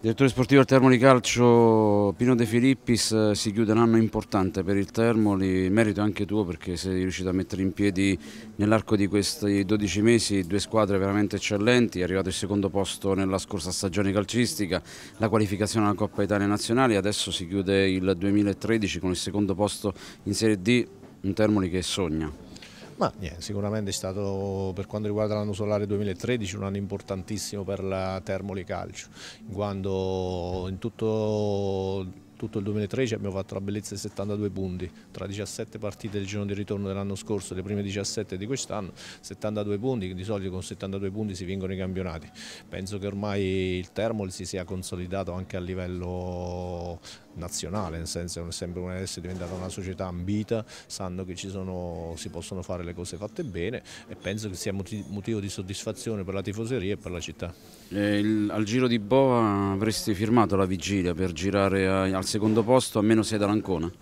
Direttore sportivo del Termoli Calcio Pino De Filippis, eh, si chiude un anno importante per il Termoli, merito anche tuo perché sei riuscito a mettere in piedi nell'arco di questi 12 mesi due squadre veramente eccellenti, è arrivato il secondo posto nella scorsa stagione calcistica, la qualificazione alla Coppa Italia Nazionale, adesso si chiude il 2013 con il secondo posto in Serie D, un Termoli che sogna. Ma niente, sicuramente è stato per quanto riguarda l'anno solare 2013 un anno importantissimo per la Termoli Calcio, in quanto in tutto tutto il 2013 abbiamo fatto la bellezza di 72 punti, tra 17 partite del giorno di ritorno dell'anno scorso e le prime 17 di quest'anno, 72 punti, di solito con 72 punti si vincono i campionati. Penso che ormai il Termol si sia consolidato anche a livello nazionale, nel senso che sembra una, essere diventata una società ambita, sanno che ci sono, si possono fare le cose fatte bene e penso che sia motivo di soddisfazione per la tifoseria e per la città. Eh, il, al giro di Boa avresti firmato la vigilia per girare a, al secondo posto a meno 6 dall'Ancona?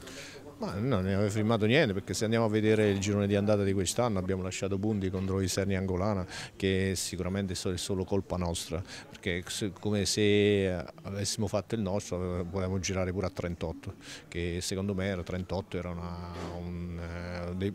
Ma non ne avevo firmato niente perché se andiamo a vedere il girone di andata di quest'anno abbiamo lasciato punti contro i Serni Angolana che sicuramente è solo colpa nostra perché come se avessimo fatto il nostro volevamo eh, girare pure a 38 che secondo me era 38 era una, un, eh, dei,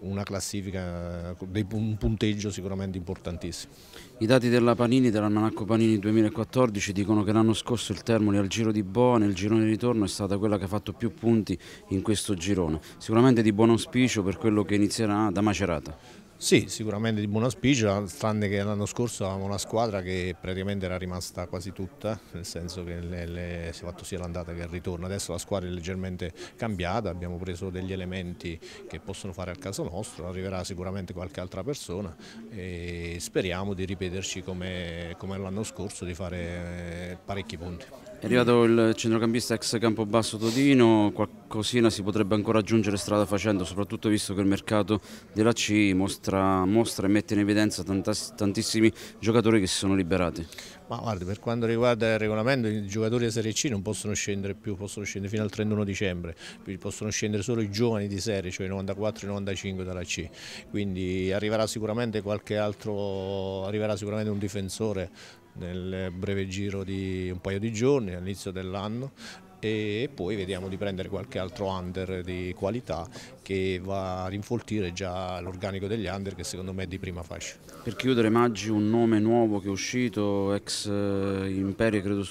una classifica, dei, un punteggio sicuramente importantissimo. I dati della Panini, dell'Almanacco Panini 2014 dicono che l'anno scorso il Termoli al giro di Boa nel girone di ritorno è stata quella che ha fatto più punti in questo girone, sicuramente di buon auspicio per quello che inizierà da Macerata. Sì, sicuramente di buon auspicio, tranne che l'anno scorso avevamo una squadra che praticamente era rimasta quasi tutta, nel senso che le, le, si è fatto sia l'andata che il ritorno. Adesso la squadra è leggermente cambiata, abbiamo preso degli elementi che possono fare al caso nostro, arriverà sicuramente qualche altra persona e speriamo di ripeterci come, come l'anno scorso, di fare eh, parecchi punti. È arrivato il centrocampista ex Campobasso Todino, qualcosina si potrebbe ancora aggiungere strada facendo, soprattutto visto che il mercato della C mostra, mostra e mette in evidenza tantass, tantissimi giocatori che si sono liberati. Ma guarda, per quanto riguarda il regolamento, i giocatori di Serie C non possono scendere più, possono scendere fino al 31 dicembre, possono scendere solo i giovani di serie, cioè i 94 e i 95 dalla C, quindi arriverà sicuramente qualche altro, arriverà sicuramente un difensore nel breve giro di un paio di giorni all'inizio dell'anno e poi vediamo di prendere qualche altro under di qualità che va a rinfoltire già l'organico degli under che secondo me è di prima fascia. Per chiudere Maggi un nome nuovo che è uscito, ex eh, Imperia credo,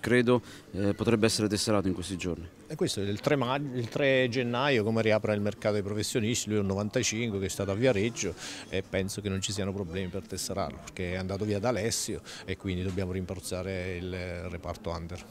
credo eh, potrebbe essere tesserato in questi giorni. E questo è il 3, maggio, il 3 gennaio come riapre il mercato dei professionisti, lui è un 95 che è stato a Viareggio e penso che non ci siano problemi per tesserarlo perché è andato via da Alessio e quindi dobbiamo rimporzare il eh, reparto under.